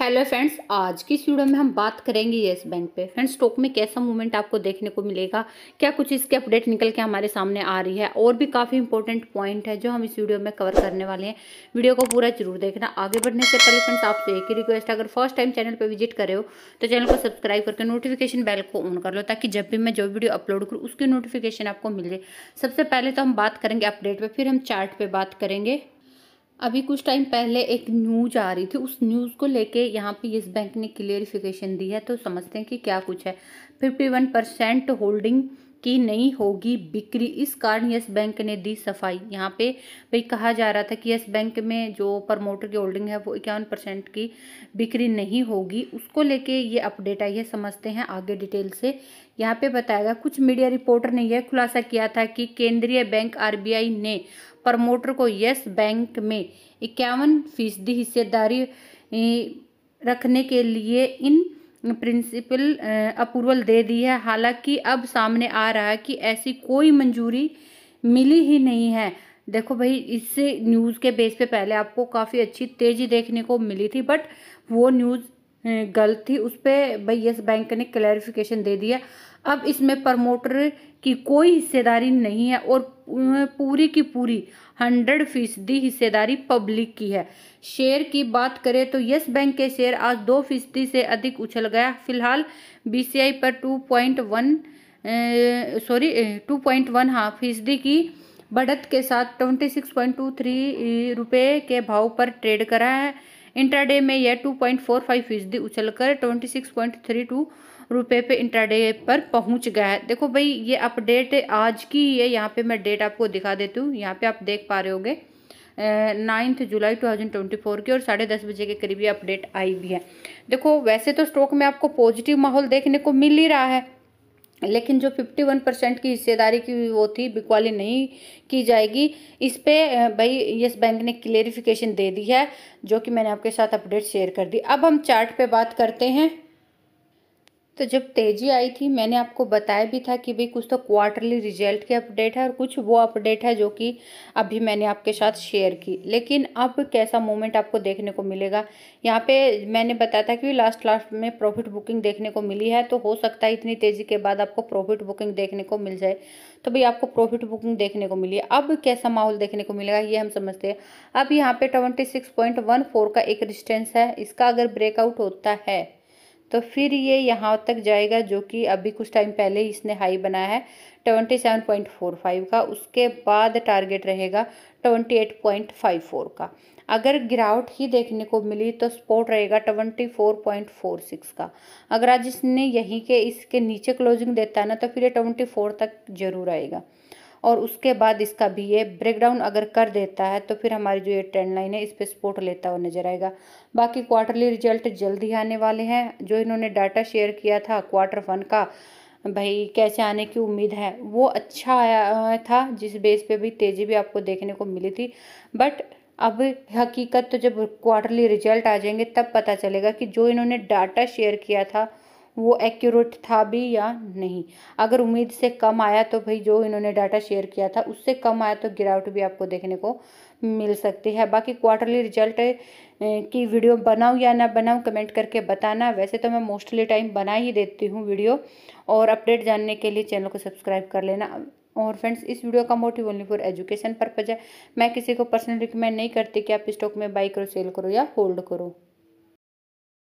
hello friends आज की इस वीडियो में हम बात करेंगे येस बैंक पे फ्रेंड्स स्टॉक में कैसा मूवमेंट आपको देखने को मिलेगा क्या कुछ इसके अपडेट निकल के हमारे सामने आ रही है और भी काफ़ी इंपॉर्टेंट पॉइंट है जो हम इस वीडियो में कवर करने वाले हैं वीडियो को पूरा जरूर देखना आगे बढ़ने से पहले फ्रेंड्स आपसे एक ही रिक्वेस्ट अगर फर्स्ट टाइम चैनल पर विजिट करे हो तो चैनल को सब्सक्राइब करके नोटिफिकेशन बैल को ऑन कर लो ताकि जब भी मैं जो वीडियो अपलोड करूँ उसकी नोटिफिकेशन आपको मिल जाए सबसे पहले तो हम बात करेंगे अपडेट पर फिर हम चार्ट पर बात करेंगे अभी कुछ टाइम पहले एक न्यूज आ रही थी उस न्यूज़ को लेके यहाँ पे येस बैंक ने क्लियरिफिकेशन दी है तो समझते हैं कि क्या कुछ है फिफ्टी वन परसेंट होल्डिंग की नहीं होगी बिक्री इस कारण यस बैंक ने दी सफाई यहाँ पे भाई कहा जा रहा था कि यस बैंक में जो प्रमोटर की होल्डिंग है वो इक्यावन परसेंट की बिक्री नहीं होगी उसको लेके ये अपडेट आई है समझते हैं आगे डिटेल से यहाँ पे गया कुछ मीडिया रिपोर्टर ने यह खुलासा किया था कि केंद्रीय बैंक आर ने प्रमोटर को यस बैंक में इक्यावन फीसदी हिस्सेदारी रखने के लिए इन प्रिंसिपल अप्रूवल दे दी है हालांकि अब सामने आ रहा है कि ऐसी कोई मंजूरी मिली ही नहीं है देखो भाई इससे न्यूज़ के बेस पे पहले आपको काफ़ी अच्छी तेज़ी देखने को मिली थी बट वो न्यूज़ गलत थी उस पर भाई यस बैंक ने क्लैरिफिकेशन दे दिया अब इसमें प्रमोटर की कोई हिस्सेदारी नहीं है और पूरी की पूरी हंड्रेड फीसदी हिस्सेदारी पब्लिक की है शेयर की बात करें तो यस बैंक के शेयर आज दो फीसदी से अधिक उछल गया फिलहाल बीसीआई पर two point one sorry two point one हाँ फीसदी की बढ़त के साथ twenty six point two three रुपये के भाव पर ट्रेड करा है इंटरडे में यह टू पॉइंट फोर फाइव फीसदी उछल कर twenty six point three two रुपये पे इंटरडे पर पहुंच गया है देखो भाई ये अपडेट आज की ही है यहाँ पे मैं डेट आपको दिखा देती हूँ यहाँ पे आप देख पा रहे होंगे नाइन्थ जुलाई 2024 की और साढ़े दस बजे के करीब ये अपडेट आई भी है देखो वैसे तो स्टॉक में आपको पॉजिटिव माहौल देखने को मिल ही रहा है लेकिन जो 51 परसेंट की हिस्सेदारी की वो थी बिकवाली नहीं की जाएगी इस पे भाई यस बैंक ने क्लेरिफिकेशन दे दी है जो कि मैंने आपके साथ अपडेट शेयर कर दी अब हम चार्ट पे बात करते हैं तो जब तेजी आई थी मैंने आपको बताया भी था कि भाई कुछ तो क्वार्टरली रिजल्ट के अपडेट है और कुछ वो अपडेट है जो कि अभी मैंने आपके साथ शेयर की लेकिन अब कैसा मोमेंट आपको देखने को मिलेगा यहाँ पे मैंने बताया था कि लास्ट लास्ट में प्रॉफिट बुकिंग देखने को मिली है तो हो सकता है इतनी तेज़ी के बाद आपको प्रॉफिट बुकिंग देखने को मिल जाए तो भाई आपको प्रॉफिट बुकिंग देखने को मिली अब कैसा माहौल देखने को मिलेगा ये हम समझते हैं अब यहाँ पे ट्वेंटी का एक रिस्टेंस है इसका अगर ब्रेकआउट होता है तो फिर ये यहाँ तक जाएगा जो कि अभी कुछ टाइम पहले ही इसने हाई बनाया है twenty seven point four five का उसके बाद टारगेट रहेगा twenty eight point five four का अगर गिरावट ही देखने को मिली तो सपोर्ट रहेगा twenty four point four six का अगर आज इसने यहीं के इसके नीचे क्लोजिंग देता है ना तो फिर ये ट्वेंटी फोर तक जरूर आएगा और उसके बाद इसका भी ये ब्रेकडाउन अगर कर देता है तो फिर हमारी जो ये ट्रेंड लाइन है इस पर सपोर्ट लेता हुआ नजर आएगा बाकी क्वार्टरली रिजल्ट जल्द ही आने वाले हैं जो इन्होंने डाटा शेयर किया था क्वार्टर वन का भाई कैसे आने की उम्मीद है वो अच्छा आया था जिस बेस पे भी तेज़ी भी आपको देखने को मिली थी बट अब हकीकत तो जब क्वार्टरली रिजल्ट आ जाएंगे तब पता चलेगा कि जो इन्होंने डाटा शेयर किया था वो एक्यूरेट था भी या नहीं अगर उम्मीद से कम आया तो भाई जो इन्होंने डाटा शेयर किया था उससे कम आया तो गिरावट भी आपको देखने को मिल सकती है बाकी क्वार्टरली रिजल्ट की वीडियो बनाऊँ या ना बनाऊँ कमेंट करके बताना वैसे तो मैं मोस्टली टाइम बना ही देती हूँ वीडियो और अपडेट जानने के लिए चैनल को सब्सक्राइब कर लेना और फ्रेंड्स इस वीडियो का motive only for education purpose है मैं किसी को पर्सनल रिकमेंड नहीं करती कि आप स्टॉक में बाई करो सेल करो या होल्ड करो